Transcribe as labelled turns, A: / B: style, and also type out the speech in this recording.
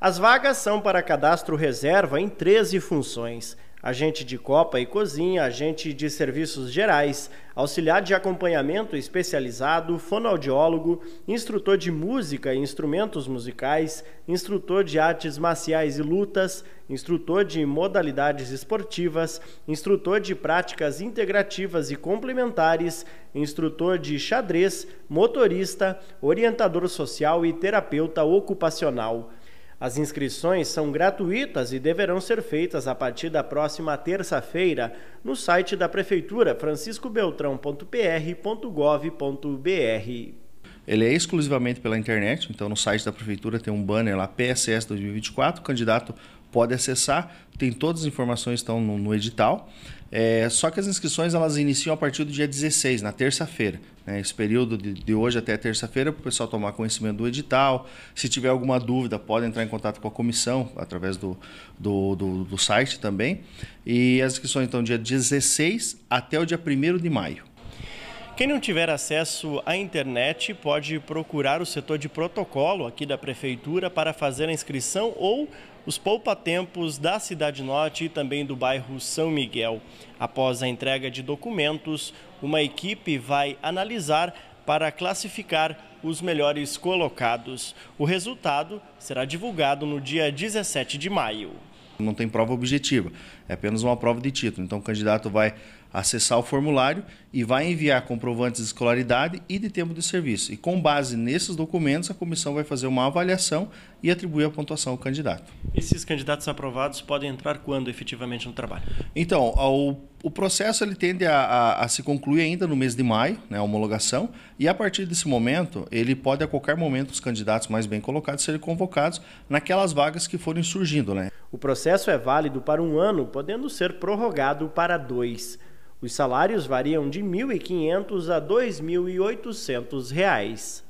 A: As vagas são para cadastro reserva em 13 funções: agente de copa e cozinha, agente de serviços gerais, auxiliar de acompanhamento especializado, fonoaudiólogo, instrutor de música e instrumentos musicais, instrutor de artes marciais e lutas, instrutor de modalidades esportivas, instrutor de práticas integrativas e complementares, instrutor de xadrez, motorista, orientador social e terapeuta ocupacional. As inscrições são gratuitas e deverão ser feitas a partir da próxima terça-feira no site da Prefeitura franciscobeltrão.pr.gov.br.
B: Ele é exclusivamente pela internet, então no site da Prefeitura tem um banner lá, PSS 2024, o candidato pode acessar, tem todas as informações estão no, no edital. É, só que as inscrições elas iniciam a partir do dia 16, na terça-feira. Né? Esse período de, de hoje até terça-feira para o pessoal tomar conhecimento do edital. Se tiver alguma dúvida, pode entrar em contato com a comissão através do, do, do, do site também. E as inscrições, então, dia 16 até o dia 1 de maio. Quem não tiver acesso à
A: internet pode procurar o setor de protocolo aqui da Prefeitura para fazer a inscrição ou os poupatempos da Cidade Norte e também do bairro São Miguel. Após a entrega de documentos, uma equipe vai analisar para classificar os melhores colocados. O resultado será divulgado no dia 17 de maio.
B: Não tem prova objetiva, é apenas uma prova de título. Então o candidato vai acessar o formulário e vai enviar comprovantes de escolaridade e de tempo de serviço. E com base nesses documentos, a comissão vai fazer uma avaliação e atribuir a pontuação ao candidato.
A: Esses candidatos aprovados podem entrar quando efetivamente no trabalho?
B: Então, ao, o processo ele tende a, a, a, se concluir ainda no mês de maio, né, a homologação, e a partir desse momento, ele pode a qualquer momento os candidatos mais bem colocados serem convocados naquelas vagas que forem surgindo. Né? O processo é válido para um ano, podendo ser prorrogado
A: para dois. Os salários variam de R$ 1.500 a R$ 2.800.